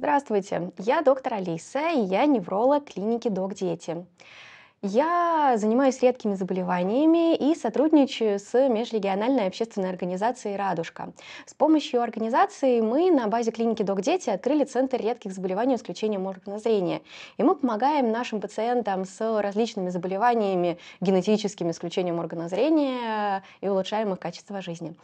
Здравствуйте, я доктор Алиса, и я невролог клиники Док Дети. Я занимаюсь редкими заболеваниями и сотрудничаю с межрегиональной общественной организацией «Радужка». С помощью организации мы на базе клиники «Док Дети» открыли Центр редких заболеваний с исключением органа зрения. И мы помогаем нашим пациентам с различными заболеваниями, генетическим исключением органа зрения и улучшаем их качество жизни.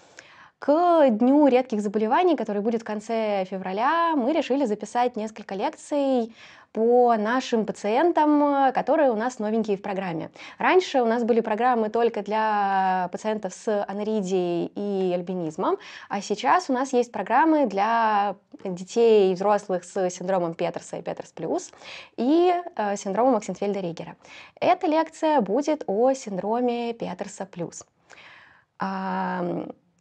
К Дню редких заболеваний, который будет в конце февраля, мы решили записать несколько лекций по нашим пациентам, которые у нас новенькие в программе. Раньше у нас были программы только для пациентов с аноридией и альбинизмом, а сейчас у нас есть программы для детей и взрослых с синдромом Петерса и Петерс плюс и э, синдромом Оксенфельда-Ригера. Эта лекция будет о синдроме Петерса плюс.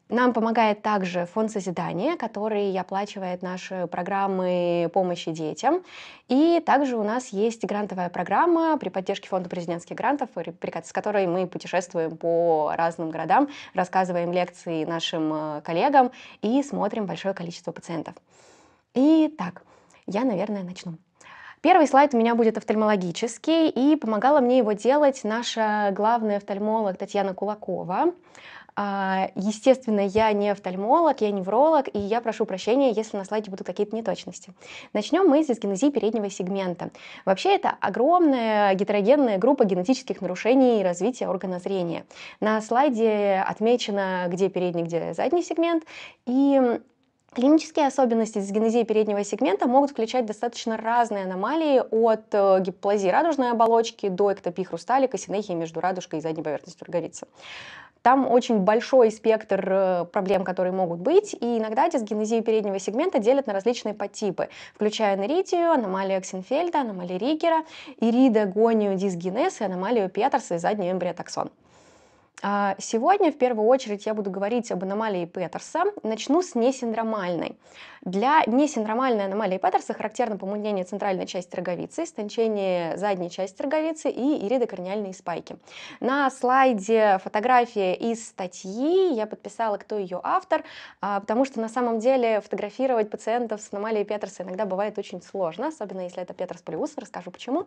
Нам помогает также фонд созидания, который оплачивает наши программы помощи детям. И также у нас есть грантовая программа при поддержке фонда президентских грантов, с которой мы путешествуем по разным городам, рассказываем лекции нашим э, коллегам и смотрим большое количество пациентов. Итак, я, наверное, начну. Первый слайд у меня будет офтальмологический, и помогала мне его делать наша главная офтальмолог Татьяна Кулакова. А, естественно, я не офтальмолог, я невролог, и я прошу прощения, если на слайде будут какие-то неточности. Начнем мы с дисгенезии переднего сегмента. Вообще это огромная гетерогенная группа генетических нарушений и развития органа зрения. На слайде отмечено, где передний, где задний сегмент, и Клинические особенности дисгенезии переднего сегмента могут включать достаточно разные аномалии от э, гипоплазии радужной оболочки до эктопии хрусталика, синехии между радужкой и задней поверхностью роговицы. Там очень большой спектр э, проблем, которые могут быть, и иногда дисгенезию переднего сегмента делят на различные подтипы, включая неритию, аномалию Оксенфельда, аномалию Ригера, иридогонию дисгенез и аномалию Петерса и задний эмбриотоксон. А, сегодня в первую очередь я буду говорить об аномалии Петерса. Начну с несиндромальной. Для несиндромальной аномалии Паттерса характерно помутнение центральной части роговицы, истончение задней части роговицы и иридокорниальные спайки. На слайде фотография из статьи, я подписала, кто ее автор, а, потому что на самом деле фотографировать пациентов с аномалией Петерса иногда бывает очень сложно, особенно если это Петерс плюс, расскажу почему.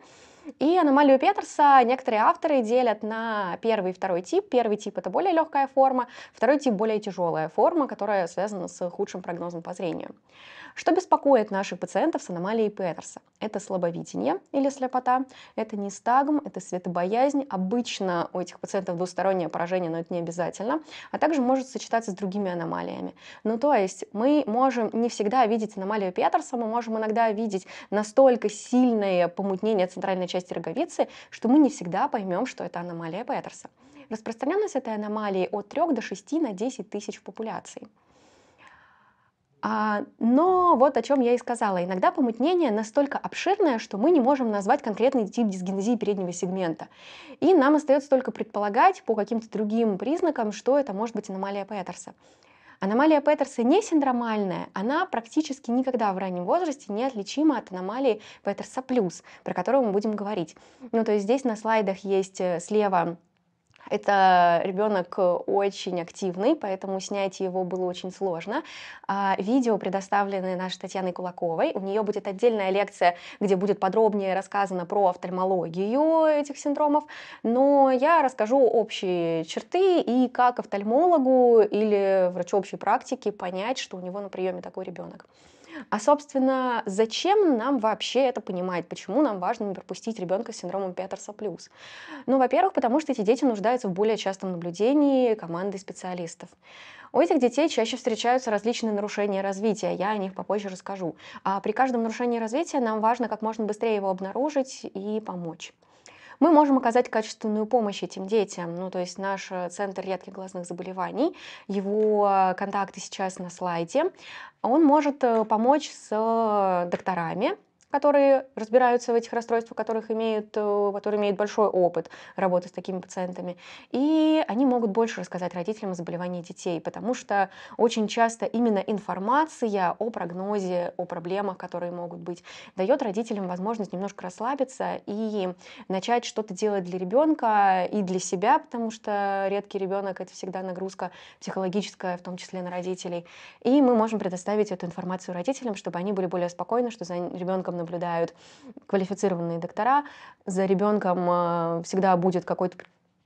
И аномалию Петерса некоторые авторы делят на первый и второй тип. Первый тип это более легкая форма, второй тип более тяжелая форма, которая связана с худшим прогнозом по зрению. Что беспокоит наших пациентов с аномалией Петерса? Это слабовидение или слепота, это нистагм, это светобоязнь. Обычно у этих пациентов двустороннее поражение, но это не обязательно. А также может сочетаться с другими аномалиями. Ну, то есть мы можем не всегда видеть аномалию Петерса, мы можем иногда видеть настолько сильное помутнение центральной части роговицы, что мы не всегда поймем, что это аномалия Петерса. Распространенность этой аномалии от 3 до 6 на 10 тысяч в популяции. А, но вот о чем я и сказала. Иногда помутнение настолько обширное, что мы не можем назвать конкретный тип дисгенезии переднего сегмента. И нам остается только предполагать по каким-то другим признакам, что это может быть аномалия Петерса. Аномалия Петерса не синдромальная, она практически никогда в раннем возрасте не отличима от аномалии Петерса плюс, про которую мы будем говорить. Ну, то есть здесь на слайдах есть э, слева это ребенок очень активный, поэтому снять его было очень сложно. А, видео, предоставленное нашей Татьяной Кулаковой, у нее будет отдельная лекция, где будет подробнее рассказано про офтальмологию этих синдромов, но я расскажу общие черты и как офтальмологу или врачу общей практики понять, что у него на приеме такой ребенок. А, собственно, зачем нам вообще это понимать? Почему нам важно не пропустить ребенка с синдромом Петерса плюс? Ну, во-первых, потому что эти дети нуждаются нуждается в более частом наблюдении команды специалистов. У этих детей чаще встречаются различные нарушения развития, я о них попозже расскажу. А при каждом нарушении развития нам важно как можно быстрее его обнаружить и помочь мы можем оказать качественную помощь этим детям. Ну, то есть наш э, Центр редких глазных заболеваний, его э, контакты сейчас на слайде, он может э, помочь с докторами, которые разбираются в этих расстройствах, которых имеют, э, которые имеют большой опыт работы с такими пациентами. И они могут больше рассказать родителям о заболевании детей, потому что очень часто именно информация о прогнозе, о проблемах, которые могут быть, дает родителям возможность немножко расслабиться и начать что-то делать для ребенка и для себя, потому что редкий ребенок — это всегда нагрузка психологическая, в том числе на родителей. И мы можем предоставить эту информацию родителям, чтобы они были более спокойны, что за ребенком наблюдают квалифицированные доктора. За ребенком э, всегда будет какой-то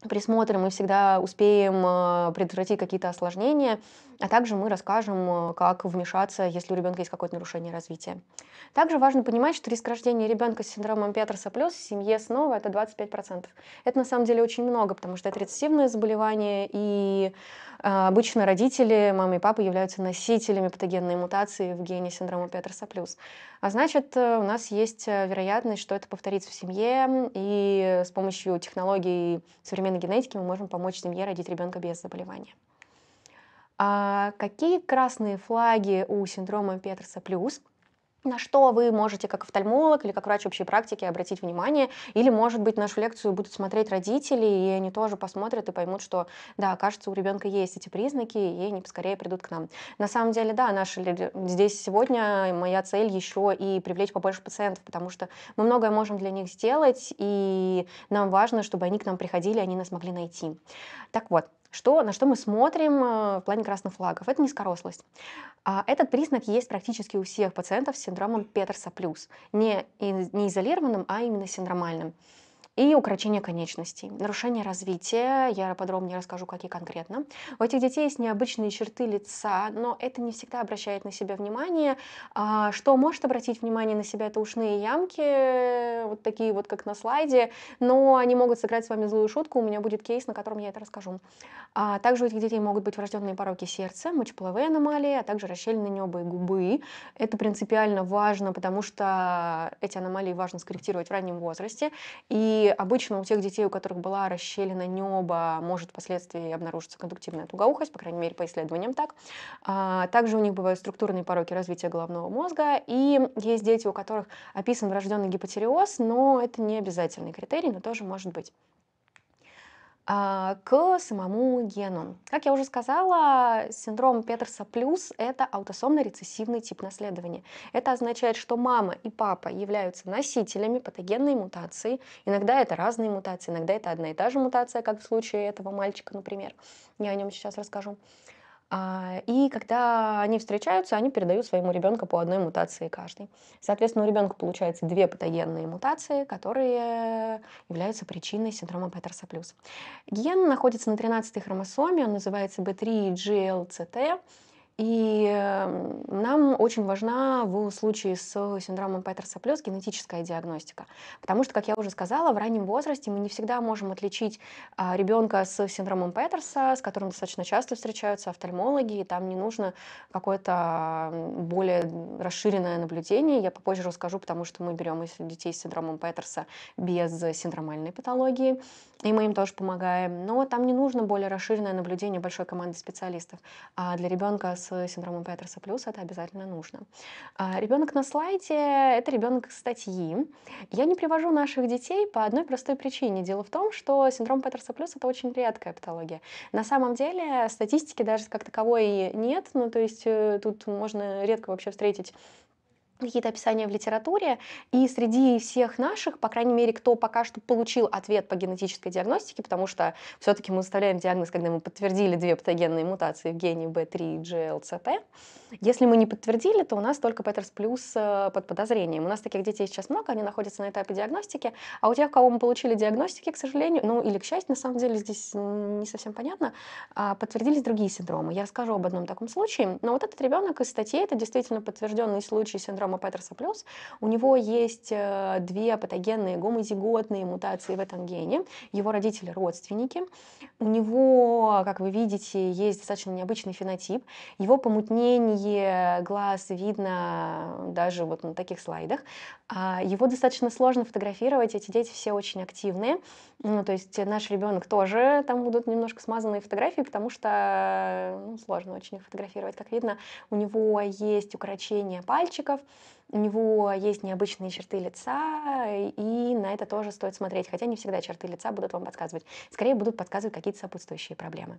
присмотр, мы всегда успеем э, предотвратить какие-то осложнения. А также мы расскажем, э, как вмешаться, если у ребенка есть какое-то нарушение развития. Также важно понимать, что риск рождения ребенка с синдромом Петерса плюс в семье снова это 25%. Это на самом деле очень много, потому что это рецессивное заболевание, и а, обычно родители, мама и папа являются носителями патогенной мутации в гене синдрома Петерса плюс. А значит, э, у нас есть э, вероятность, что это повторится в семье, и с помощью технологий современной генетики мы можем помочь семье родить ребенка без заболевания а какие красные флаги у синдрома Петерса плюс, на что вы можете как офтальмолог или как врач общей практики обратить внимание, или, может быть, нашу лекцию будут смотреть родители, и они тоже посмотрят и поймут, что, да, кажется, у ребенка есть эти признаки, и они поскорее придут к нам. На самом деле, да, наши, здесь сегодня моя цель еще и привлечь побольше пациентов, потому что мы многое можем для них сделать, и нам важно, чтобы они к нам приходили, они нас могли найти. Так вот, что, на что мы смотрим э, в плане красных флагов. Это низкорослость. А этот признак есть практически у всех пациентов с синдромом Петерса плюс. Не, не изолированным, а именно синдромальным и укорочение конечностей. Нарушение развития, я подробнее расскажу, какие конкретно. У этих детей есть необычные черты лица, но это не всегда обращает на себя внимание. А, что может обратить внимание на себя, это ушные ямки, вот такие вот, как на слайде, но они могут сыграть с вами злую шутку, у меня будет кейс, на котором я это расскажу. А, также у этих детей могут быть врожденные пороки сердца, мочеполовые аномалии, а также расщелины неба и губы. Это принципиально важно, потому что эти аномалии важно скорректировать в раннем возрасте, и обычно у тех детей, у которых была расщелина неба, может впоследствии обнаружиться кондуктивная тугоухость, по крайней мере, по исследованиям так. А, также у них бывают структурные пороки развития головного мозга, и есть дети, у которых описан врожденный гипотереоз, но это не обязательный критерий, но тоже может быть. А, к самому гену. Как я уже сказала, синдром Петерса плюс – это аутосомно-рецессивный тип наследования. Это означает, что мама и папа являются носителями патогенной мутации. Иногда это разные мутации, иногда это одна и та же мутация, как в случае этого мальчика, например. Я о нем сейчас расскажу. А, и когда они встречаются, они передают своему ребенку по одной мутации каждый. Соответственно, у ребенка получается две патогенные мутации, которые являются причиной синдрома Петерса плюс. Ген находится на 13-й хромосоме, он называется B3GLCT. И эм, нам очень важна в случае с синдромом Петерса плюс генетическая диагностика. Потому что, как я уже сказала, в раннем возрасте мы не всегда можем отличить а, ребенка с синдромом Петерса, с которым достаточно часто встречаются офтальмологи, и там не нужно какое-то более расширенное наблюдение. Я попозже расскажу, потому что мы берем детей с синдромом Петерса без синдромальной патологии, и мы им тоже помогаем. Но там не нужно более расширенное наблюдение большой команды специалистов. А для ребенка с с синдромом Петерса плюс, это обязательно нужно. А, ребенок на слайде – это ребенок статьи. Я не привожу наших детей по одной простой причине. Дело в том, что синдром Петерса плюс – это очень редкая патология. На самом деле статистики даже как таковой нет, ну то есть э, тут можно редко вообще встретить какие-то описания в литературе, и среди всех наших, по крайней мере, кто пока что получил ответ по генетической диагностике, потому что все-таки мы заставляем диагноз, когда мы подтвердили две патогенные мутации в гене B3 и GLCT. Если мы не подтвердили, то у нас только Петерс плюс э, под подозрением. У нас таких детей сейчас много, они находятся на этапе диагностики, а у тех, кого мы получили диагностики, к сожалению, ну или к счастью, на самом деле здесь не совсем понятно, а, подтвердились другие синдромы. Я расскажу об одном таком случае, но вот этот ребенок из статьи, это действительно подтвержденный случай синдрома Тома Петерса плюс, у него есть э, две патогенные гомозиготные мутации в этом гене. Его родители родственники. У него, как вы видите, есть достаточно необычный фенотип. Его помутнение глаз видно даже вот на таких слайдах. А, его достаточно сложно фотографировать. Эти дети все очень активные. Ну, то есть наш ребенок тоже, там будут немножко смазанные фотографии, потому что ну, сложно очень их фотографировать. Как видно, у него есть укорочение пальчиков, у него есть необычные черты лица, и на это тоже стоит смотреть. Хотя не всегда черты лица будут вам подсказывать. Скорее будут подсказывать какие-то сопутствующие проблемы.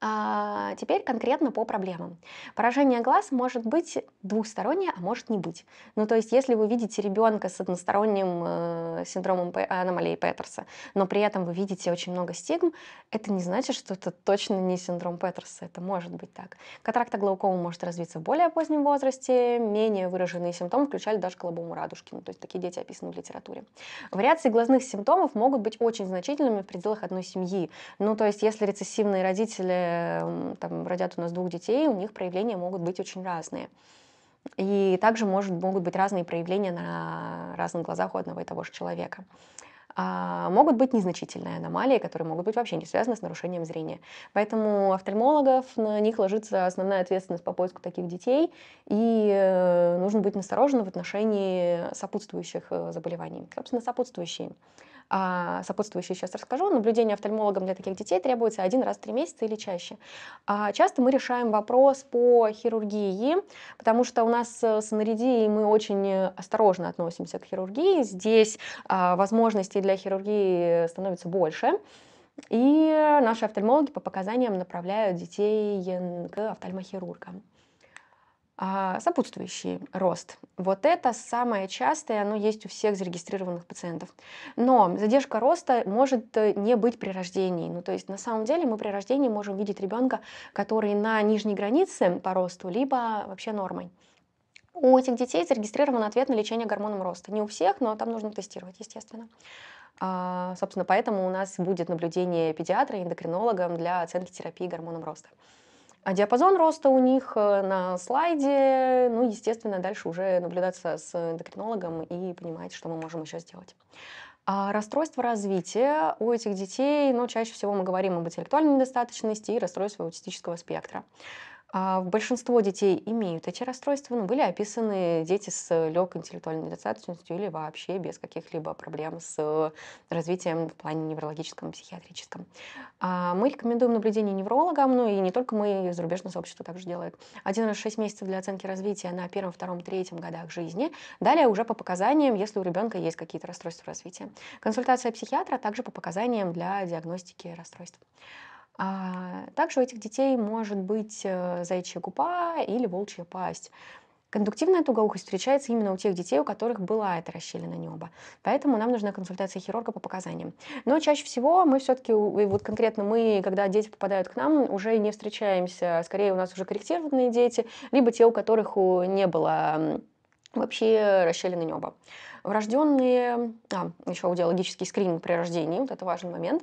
А теперь конкретно по проблемам. Поражение глаз может быть двухстороннее, а может не быть. Ну, то есть, если вы видите ребенка с односторонним э, синдромом аномалии Петерса, но при этом вы видите очень много стигм, это не значит, что это точно не синдром Петерса. Это может быть так. Катаракта глаукома может развиться в более позднем возрасте, менее выраженные симптомы включали даже колобому радужки. Ну, то есть, такие дети описаны в литературе. Вариации глазных симптомов могут быть очень значительными в пределах одной семьи. Ну, то есть, если рецессивные родители Э, там, родят у нас двух детей, у них проявления могут быть очень разные. И также может, могут быть разные проявления на разных глазах у одного и того же человека. А могут быть незначительные аномалии, которые могут быть вообще не связаны с нарушением зрения. Поэтому офтальмологов, на них ложится основная ответственность по поиску таких детей, и э, нужно быть настороженным в отношении сопутствующих э, заболеваний. Собственно, сопутствующие а, сопутствующие сейчас расскажу. Наблюдение офтальмологом для таких детей требуется один раз в три месяца или чаще. А, часто мы решаем вопрос по хирургии, потому что у нас э, с аноридией мы очень э, осторожно относимся к хирургии. Здесь а, возможностей для хирургии становится больше. И наши офтальмологи по показаниям направляют детей э, к офтальмохирургам. А, сопутствующий рост. Вот это самое частое, оно есть у всех зарегистрированных пациентов. Но задержка роста может э, не быть при рождении. Ну, то есть на самом деле мы при рождении можем видеть ребенка, который на нижней границе по росту, либо вообще нормой. У этих детей зарегистрирован ответ на лечение гормоном роста. Не у всех, но там нужно тестировать, естественно. А, собственно, поэтому у нас будет наблюдение педиатра и эндокринолога для оценки терапии гормоном роста. А диапазон роста у них э, на слайде, ну, естественно, дальше уже наблюдаться с эндокринологом и понимать, что мы можем еще сделать. А расстройство развития у этих детей, но ну, чаще всего мы говорим об интеллектуальной недостаточности и расстройстве аутистического спектра. А большинство детей имеют эти расстройства. но ну, были описаны дети с э, легкой интеллектуальной недостаточностью или вообще без каких-либо проблем с развитием в плане неврологическом, психиатрическом. А мы рекомендуем наблюдение неврологам, ну и не только мы, и зарубежное сообщество также делает. Один раз в 6 месяцев для оценки развития на первом, втором, третьем годах жизни. Далее уже по показаниям, если у ребенка есть какие-то расстройства развития. Консультация психиатра также по показаниям для диагностики расстройств. А, также у этих детей может быть э, заячья губа или волчья пасть. Кондуктивная тугоухость встречается именно у тех детей, у которых была эта расщелина неба. Поэтому нам нужна консультация хирурга по показаниям. Но чаще всего мы все-таки, вот конкретно мы, когда дети попадают к нам, уже не встречаемся. Скорее у нас уже корректированные дети, либо те, у которых э, не было вообще расщелины неба. Врожденные, а, еще аудиологический скрининг при рождении, вот это важный момент.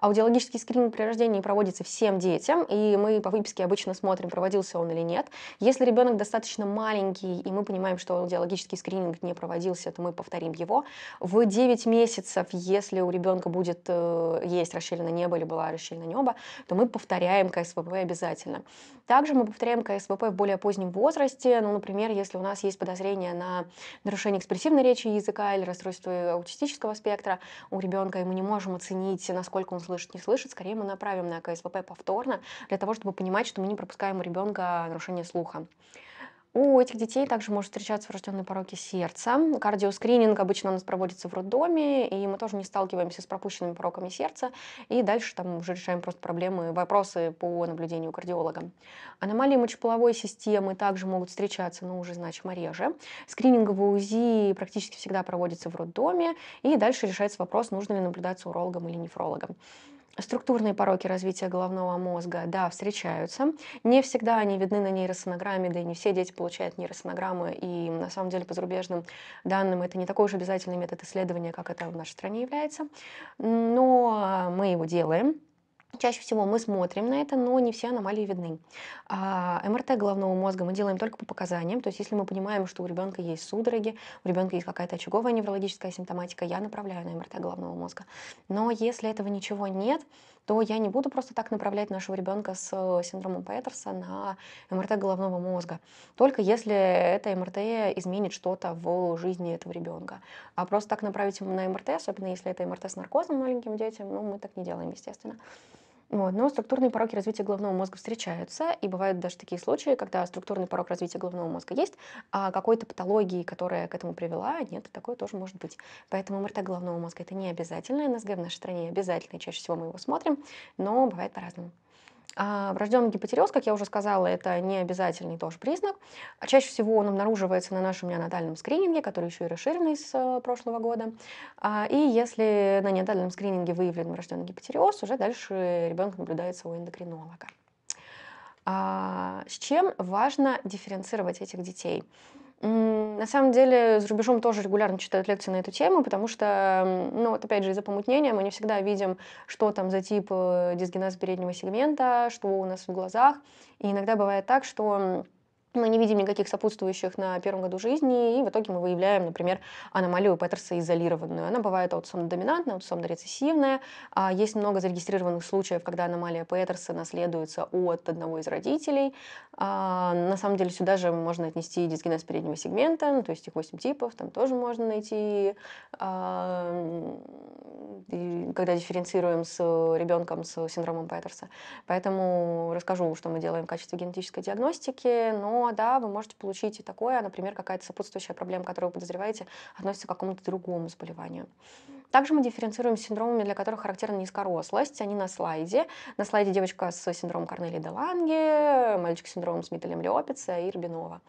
Аудиологический скрининг при рождении проводится всем детям, и мы по выписке обычно смотрим, проводился он или нет. Если ребенок достаточно маленький, и мы понимаем, что аудиологический скрининг не проводился, то мы повторим его. В 9 месяцев, если у ребенка будет э, есть расщелина неба или была расщелина неба, то мы повторяем КСВП обязательно. Также мы повторяем КСВП в более позднем возрасте, ну, например, если у нас есть подозрение на нарушение экспрессивной речи и языка или расстройство э, аутистического спектра у ребенка, и мы не можем оценить, насколько он слышит, не слышит, скорее мы направим на КСВП повторно для того, чтобы понимать, что мы не пропускаем у ребенка нарушение слуха. У этих детей также может встречаться врожденные пороки сердца. Кардиоскрининг обычно у нас проводится в роддоме, и мы тоже не сталкиваемся с пропущенными пороками сердца. И дальше там уже решаем просто проблемы, вопросы по наблюдению кардиолога. Аномалии мочеполовой системы также могут встречаться, но уже значимо реже. Скрининговое УЗИ практически всегда проводится в роддоме, и дальше решается вопрос, нужно ли наблюдаться урологом или нефрологом. Структурные пороки развития головного мозга, да, встречаются. Не всегда они видны на нейросонограмме, да и не все дети получают нейросонограммы. И на самом деле по зарубежным данным это не такой уж обязательный метод исследования, как это в нашей стране является. Но мы его делаем. Чаще всего мы смотрим на это, но не все аномалии видны. А, МРТ головного мозга мы делаем только по показаниям, то есть если мы понимаем, что у ребенка есть судороги, у ребенка есть какая-то очаговая неврологическая симптоматика, я направляю на МРТ головного мозга. Но если этого ничего нет, то я не буду просто так направлять нашего ребенка с э, синдромом Петерса на МРТ головного мозга. Только если это МРТ изменит что-то в жизни этого ребенка. А просто так направить ему на МРТ, особенно если это МРТ с наркозом маленьким детям, ну, мы так не делаем, естественно. Вот. Но структурные пороки развития головного мозга встречаются, и бывают даже такие случаи, когда структурный порог развития головного мозга есть, а какой-то патологии, которая к этому привела, нет, такое тоже может быть. Поэтому МРТ головного мозга это не обязательно, НСГ в нашей стране обязательно, чаще всего мы его смотрим, но бывает по-разному. А врожденный гипотереоз, как я уже сказала, это не обязательный тоже признак. А чаще всего он обнаруживается на нашем неонатальном скрининге, который еще и расширенный с э, прошлого года. А, и если на неонатальном скрининге выявлен врожденный гипотереоз, уже дальше ребенок наблюдается у эндокринолога. А, с чем важно дифференцировать этих детей? На самом деле, за рубежом тоже регулярно читают лекции на эту тему, потому что, ну, вот опять же, из-за помутнения мы не всегда видим, что там за тип э, дисгенез переднего сегмента, что у нас в глазах. И иногда бывает так, что мы не видим никаких сопутствующих на первом году жизни, и в итоге мы выявляем, например, аномалию Петерса изолированную. Она бывает аутосомно-доминантная, аутосомно-рецессивная. А, есть много зарегистрированных случаев, когда аномалия Петерса наследуется от одного из родителей. А, на самом деле сюда же можно отнести дисгенез переднего сегмента, ну, то есть их 8 типов, там тоже можно найти. А, когда дифференцируем с ребенком с синдромом Петерса. Поэтому расскажу, что мы делаем в качестве генетической диагностики, но да, вы можете получить и такое, а, например, какая-то сопутствующая проблема, которую вы подозреваете, относится к какому-то другому заболеванию. Также мы дифференцируем синдромами, для которых характерна низкорослость. Они на слайде. На слайде девочка с синдромом Корнелии Деланги, мальчик с синдромом Смита-Лемлиопица и Рубинова.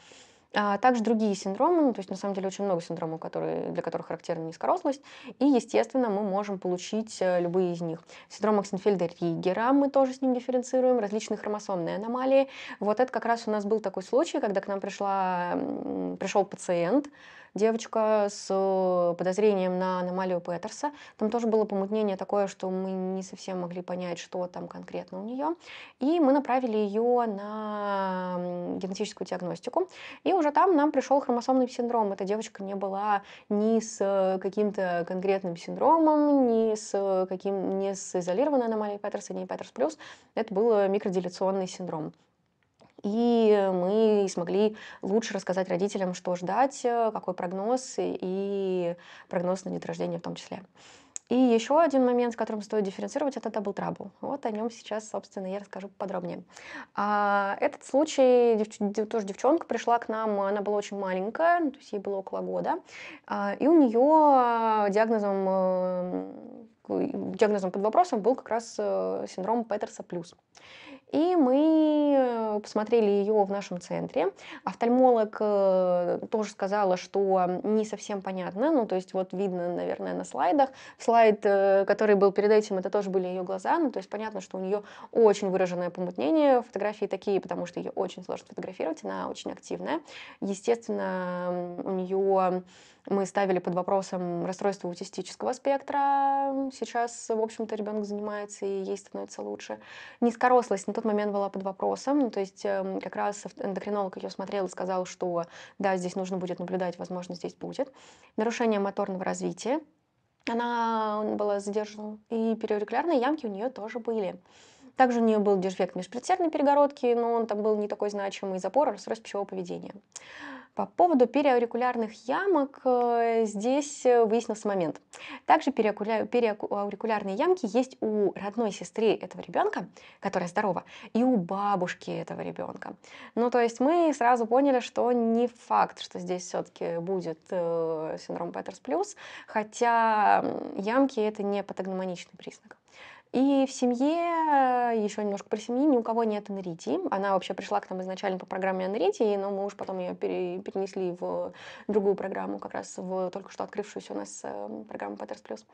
А также другие синдромы, ну, то есть на самом деле очень много синдромов, которые, для которых характерна низкорослость, и, естественно, мы можем получить э, любые из них. Синдром Оксенфельда-Ригера мы тоже с ним дифференцируем, различные хромосомные аномалии. Вот это как раз у нас был такой случай, когда к нам пришла, пришел пациент, девочка с э, подозрением на аномалию Петерса. Там тоже было помутнение такое, что мы не совсем могли понять, что там конкретно у нее. И мы направили ее на генетическую диагностику. И уже там нам пришел хромосомный синдром. Эта девочка не была ни с э, каким-то конкретным синдромом, ни с, э, каким, не с изолированной аномалией Петерса, ни Петерс плюс. Это был микроделяционный синдром и мы смогли лучше рассказать родителям, что ждать, э, какой прогноз и прогноз на день в том числе. И еще один момент, с которым стоит дифференцировать, это Double Trouble. Вот о нем сейчас, собственно, я расскажу подробнее. А, этот случай, тоже девчонка пришла к нам, она была очень маленькая, ну, то есть ей было около года, а, и у нее диагнозом э, диагнозом под вопросом был как раз э, синдром Петерса плюс. И мы э, посмотрели ее в нашем центре. Офтальмолог э, тоже сказала, что не совсем понятно, ну то есть вот видно, наверное, на слайдах. Слайд, э, который был перед этим, это тоже были ее глаза, ну то есть понятно, что у нее очень выраженное помутнение, фотографии такие, потому что ее очень сложно фотографировать, она очень активная. Естественно, у нее мы ставили под вопросом расстройство аутистического спектра. Сейчас, в общем-то, ребенок занимается и ей становится лучше. Низкорослость на тот момент была под вопросом. то есть эм, как раз эндокринолог ее смотрел и сказал, что да, здесь нужно будет наблюдать, возможно, здесь будет. Нарушение моторного развития. Она была задержана. И переурикулярные ямки у нее тоже были. Также у нее был дефект межпредсердной перегородки, но он там был не такой значимый запор, а расстройство пищевого поведения. По поводу переаурикулярных ямок э, здесь э, выяснился момент. Также переаурикулярные ямки есть у родной сестры этого ребенка, которая здорова, и у бабушки этого ребенка. Ну, то есть мы сразу поняли, что не факт, что здесь все-таки будет э, синдром Петерс плюс, хотя ямки это не патогномоничный признак. И в семье, э, еще немножко про семьи, ни у кого нет Энрити. Она вообще пришла к нам изначально по программе Энрити, но мы уж потом ее перенесли в другую программу, как раз в только что открывшуюся у нас эм, программу Паттерс Плюс.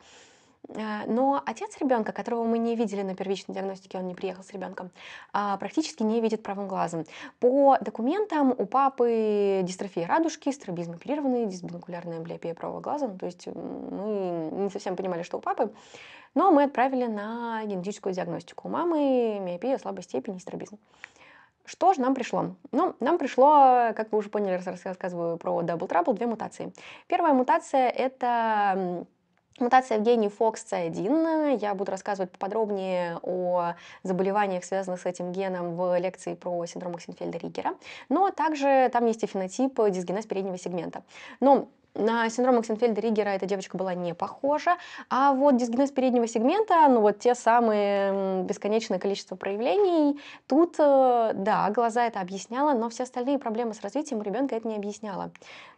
Э, но отец ребенка, которого мы не видели на первичной диагностике, он не приехал с ребенком, а, практически не видит правым глазом. По документам у папы дистрофия радужки, стробизм оперированный, дисбинокулярная амблиопия правого глаза. Ну, то есть мы не совсем понимали, что у папы. Но мы отправили на генетическую диагностику. У мамы миопия слабой степени стробизм. Что же нам пришло? Ну, нам пришло, как вы уже поняли, рассказываю про Double Trouble, две мутации. Первая мутация — это Мутация в гене FOXC1. Я буду рассказывать поподробнее о заболеваниях, связанных с этим геном, в лекции про синдром оксенфельда ригера Но ну, а также там есть и фенотип дисгенез переднего сегмента. Но ну, на синдром Оксенфельда Ригера эта девочка была не похожа, а вот дисгенез переднего сегмента, ну вот те самые бесконечное количество проявлений, тут, э, да, глаза это объясняло, но все остальные проблемы с развитием у ребенка это не объясняло.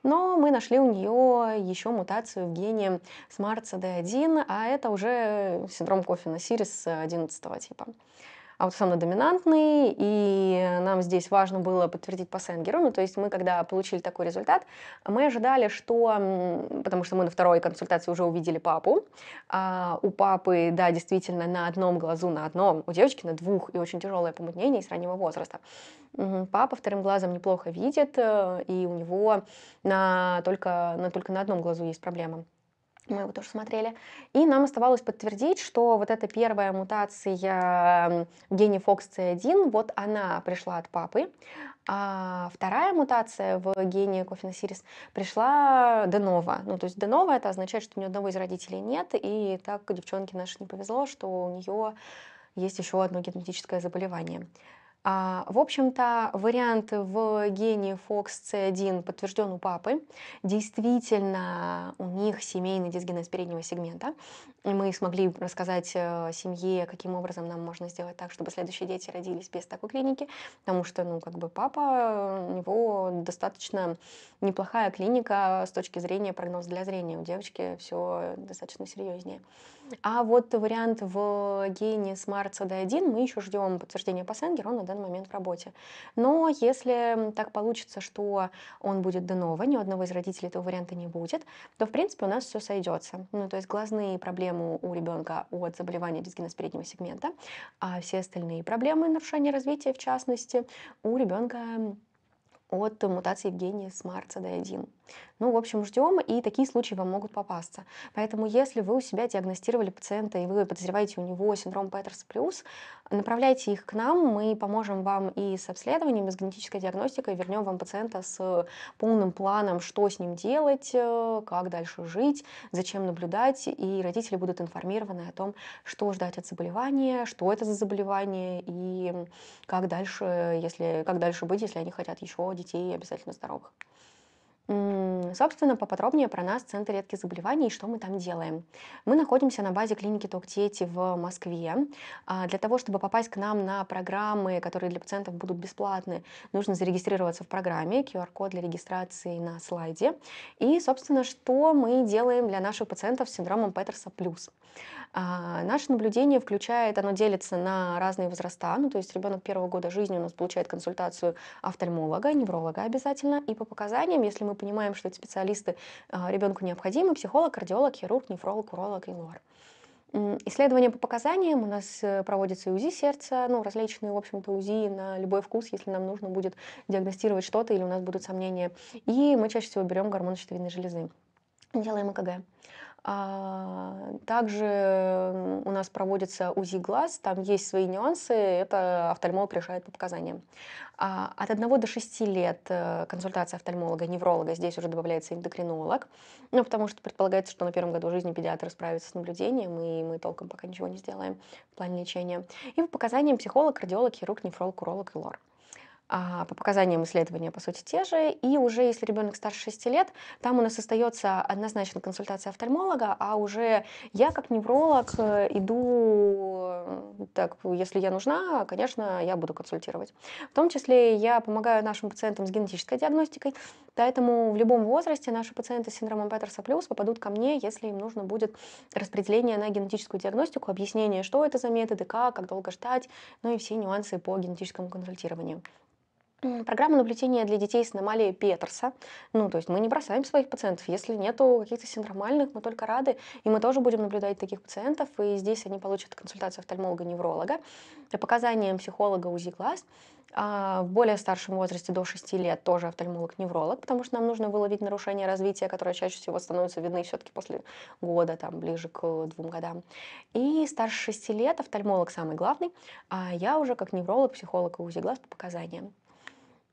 Но мы нашли у нее еще мутацию в гене SMARCD1, а это уже синдром Кофина-Сирис 11 типа аутосомно-доминантный, и нам здесь важно было подтвердить по Сенгеру. Ну, то есть мы, когда получили такой результат, мы ожидали, что, потому что мы на второй консультации уже увидели папу, а у папы, да, действительно, на одном глазу, на одном, у девочки на двух, и очень тяжелое помутнение с раннего возраста. Папа вторым глазом неплохо видит, э, и у него на, только, на, только на одном глазу есть проблема мы его тоже смотрели, и нам оставалось подтвердить, что вот эта первая мутация в гене FOXC1, вот она пришла от папы, а вторая мутация в гене Кофеносирис пришла денова. Ну, то есть денова это означает, что ни одного из родителей нет, и так девчонке нашей не повезло, что у нее есть еще одно генетическое заболевание. А, в общем-то, вариант в гене FOXC1 подтвержден у папы. Действительно, у них семейный дисгенез переднего сегмента. И мы смогли рассказать э, семье, каким образом нам можно сделать так, чтобы следующие дети родились без такой клиники, потому что, ну, как бы папа, у него достаточно неплохая клиника с точки зрения прогноза для зрения. У девочки все достаточно серьезнее. А вот вариант в гене Smart CD1 мы еще ждем подтверждения по Сенгеру, он на данный момент в работе. Но если так получится, что он будет до нового ни у одного из родителей этого варианта не будет, то, в принципе, у нас все сойдется. Ну, то есть глазные проблемы у ребенка от заболевания дисгенез переднего сегмента, а все остальные проблемы нарушения развития, в частности, у ребенка от мутации в гене SMART-CD1. Ну, в общем, ждем, и такие случаи вам могут попасться. Поэтому, если вы у себя диагностировали пациента, и вы подозреваете у него синдром Петерс плюс, направляйте их к нам, мы поможем вам и с обследованием, и с генетической диагностикой, вернем вам пациента с полным планом, что с ним делать, э, как дальше жить, зачем наблюдать, и родители будут информированы о том, что ждать от заболевания, что это за заболевание, и как дальше, если, как дальше быть, если они хотят еще детей обязательно здоровых. Собственно, поподробнее про нас, Центр редких заболеваний и что мы там делаем. Мы находимся на базе клиники Токтети в Москве. А, для того, чтобы попасть к нам на программы, которые для пациентов будут бесплатны, нужно зарегистрироваться в программе, QR-код для регистрации на слайде. И, собственно, что мы делаем для наших пациентов с синдромом Петерса плюс. А, наше наблюдение включает, оно делится на разные возраста, ну, то есть ребенок первого года жизни у нас получает консультацию офтальмолога, невролога обязательно, и по показаниям, если мы понимаем, что эти специалисты а, ребенку необходимы, психолог, кардиолог, хирург, нефролог, уролог и лор. Исследования по показаниям у нас э, проводится и УЗИ сердца, ну, различные, в общем-то, УЗИ на любой вкус, если нам нужно будет диагностировать что-то или у нас будут сомнения. И мы чаще всего берем гормон щитовидной железы. Делаем ЭКГ. А, также у нас проводится УЗИ глаз, там есть свои нюансы, это офтальмолог решает по показаниям. А, от 1 до 6 лет э, консультация офтальмолога, невролога, здесь уже добавляется эндокринолог, ну, потому что предполагается, что на первом году жизни педиатр справится с наблюдением, и мы толком пока ничего не сделаем в плане лечения. И по показаниям психолог, кардиолог, хирург, нефролог, уролог и лор. А, по показаниям исследования, по сути, те же. И уже если ребенок старше 6 лет, там у нас остается однозначно консультация офтальмолога, а уже я как невролог э, иду, так, если я нужна, конечно, я буду консультировать. В том числе я помогаю нашим пациентам с генетической диагностикой, поэтому в любом возрасте наши пациенты с синдромом Петерса плюс попадут ко мне, если им нужно будет распределение на генетическую диагностику, объяснение, что это за методы, как, как долго ждать, ну и все нюансы по генетическому консультированию. Программа наблюдения для детей с аномалией Петерса. Ну, то есть мы не бросаем своих пациентов. Если нету каких-то синдромальных, мы только рады. И мы тоже будем наблюдать таких пациентов. И здесь они получат консультацию офтальмолога-невролога. по показаниям, психолога УЗИ глаз. А в более старшем возрасте, до 6 лет, тоже офтальмолог-невролог, потому что нам нужно выловить нарушения развития, которые чаще всего становятся видны все-таки после года, там, ближе к двум годам. И старше 6 лет офтальмолог самый главный, а я уже как невролог, психолог и УЗИ глаз по показаниям.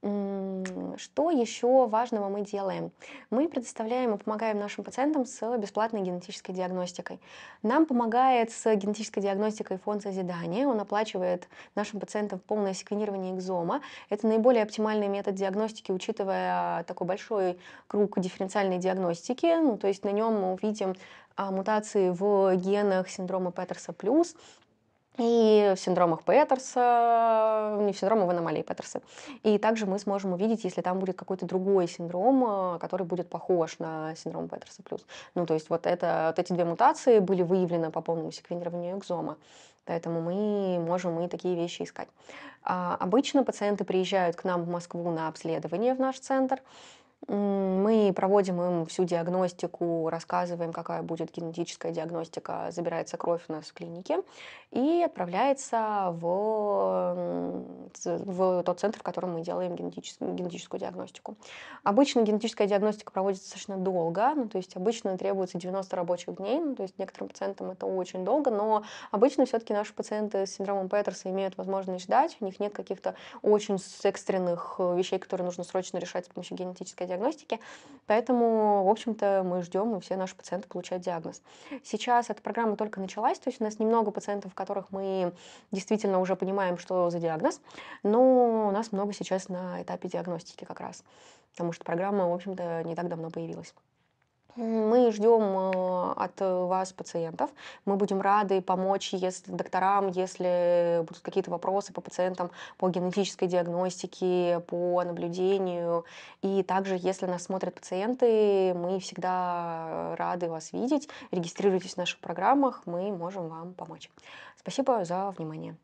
Что еще важного мы делаем? Мы предоставляем и помогаем нашим пациентам с бесплатной генетической диагностикой. Нам помогает с генетической диагностикой фонд созидания. Он оплачивает нашим пациентам полное секвенирование экзома. Это наиболее оптимальный метод диагностики, учитывая такой большой круг дифференциальной диагностики. Ну, то есть на нем мы увидим а, мутации в генах синдрома Петерса плюс, и в синдромах Петерса, не в синдромах, в аномалии Петерса. И также мы сможем увидеть, если там будет какой-то другой синдром, э, который будет похож на синдром Петерса плюс. Ну, то есть вот, это, вот эти две мутации были выявлены по полному секвенированию экзома. Поэтому мы можем и такие вещи искать. А обычно пациенты приезжают к нам в Москву на обследование в наш центр. Мы проводим им всю диагностику, рассказываем, какая будет генетическая диагностика, забирается кровь у нас в клинике и отправляется в, в тот центр, в котором мы делаем генетическую, генетическую диагностику. Обычно генетическая диагностика проводится достаточно долго, ну, то есть обычно требуется 90 рабочих дней, ну, то есть некоторым пациентам это очень долго, но обычно все-таки наши пациенты с синдромом Петерса имеют возможность ждать, у них нет каких-то очень экстренных э, вещей, которые нужно срочно решать с помощью генетической клинической диагностики. Поэтому, в общем-то, мы ждем, и все наши пациенты получают диагноз. Сейчас эта программа только началась, то есть у нас немного пациентов, которых мы действительно уже понимаем, что за диагноз, но у нас много сейчас на этапе диагностики как раз, потому что программа, в общем-то, не так давно появилась. Мы ждем э, от вас пациентов. Мы будем рады помочь если, докторам, если будут какие-то вопросы по пациентам, по генетической диагностике, по наблюдению. И также, если нас смотрят пациенты, мы всегда рады вас видеть. Регистрируйтесь в наших программах, мы можем вам помочь. Спасибо за внимание.